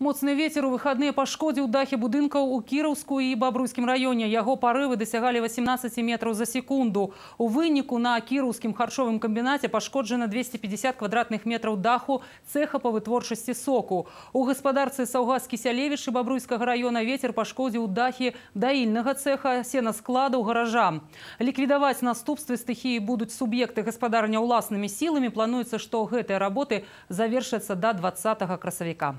Моцны ветер у выходные пошкодил дахи будынкаў у кіраўскую и бабруйскім раёне. Яго порывы достигали 18 метров за секунду. У выніку на кіраўскім харчовым камбінаце пашкоджана 250 квадратных метров даху цеха по вытворчасці соку. У гаспадарцы Саўгаз Кісялевіч і бабруйскага района ветер пошкодил дахи доильного цеха сенаскладаў гаража. Ліквідаваць наступствы стыхіі будуць суб'екты гаспадарня ўласнымі силами. Плануецца, что гэтыя работы завершацца до 20 красавіка.